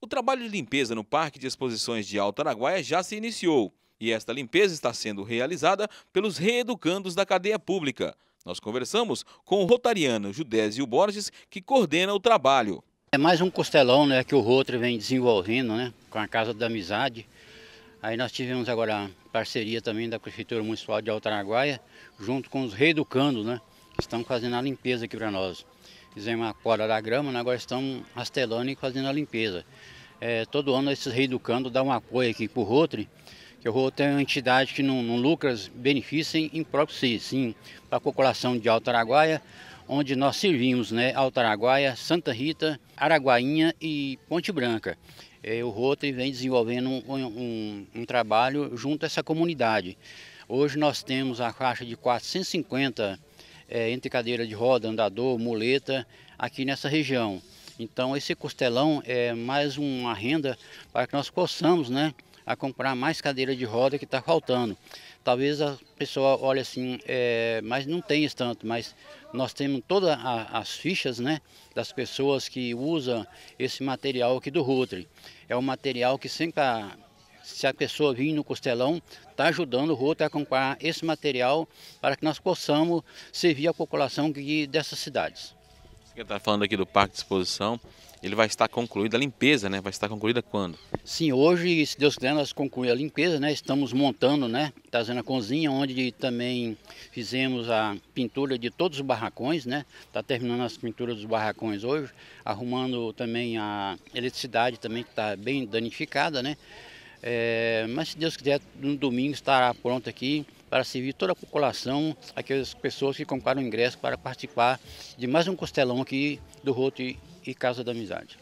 O trabalho de limpeza no Parque de Exposições de Alto Araguaia já se iniciou e esta limpeza está sendo realizada pelos reeducandos da cadeia pública. Nós conversamos com o rotariano Judésio Borges, que coordena o trabalho. É mais um costelão né, que o Rotary vem desenvolvendo né, com a Casa da Amizade. Aí nós tivemos agora parceria também da Prefeitura Municipal de Alto Araguaia, junto com os reeducandos, né? estão fazendo a limpeza aqui para nós. Fizemos a poda da grama, né? agora estão rastelando e fazendo a limpeza. É, todo ano esses reeducando dão um apoio aqui para o Rotary, que o Rotary é uma entidade que não, não lucra, benefícia em, em próprio si, sim, para a população de Alto Araguaia, onde nós servimos, né, Alto Araguaia, Santa Rita, Araguainha e Ponte Branca é, o Rotary vem desenvolvendo um, um, um, trabalho junto a essa comunidade. Hoje nós temos a faixa de 450 é, entre cadeira de roda, andador, muleta, aqui nessa região. Então esse costelão é mais uma renda para que nós possamos né, a comprar mais cadeira de roda que está faltando. Talvez a pessoa olhe assim, é, mas não tem tanto, mas nós temos todas as fichas né, das pessoas que usam esse material aqui do Rutri. É um material que sempre está se a pessoa vir no Costelão, está ajudando o outro a comprar esse material para que nós possamos servir a população dessas cidades. Você está falando aqui do Parque de Exposição, ele vai estar concluído, a limpeza, né? Vai estar concluída quando? Sim, hoje, se Deus quiser, nós concluímos a limpeza, né? Estamos montando, né? Trazendo a cozinha, onde também fizemos a pintura de todos os barracões, né? Está terminando as pinturas dos barracões hoje, arrumando também a eletricidade também, que está bem danificada, né? É, mas se Deus quiser, no domingo estará pronto aqui para servir toda a população, aquelas pessoas que compraram ingresso para participar de mais um costelão aqui do Roto e Casa da Amizade.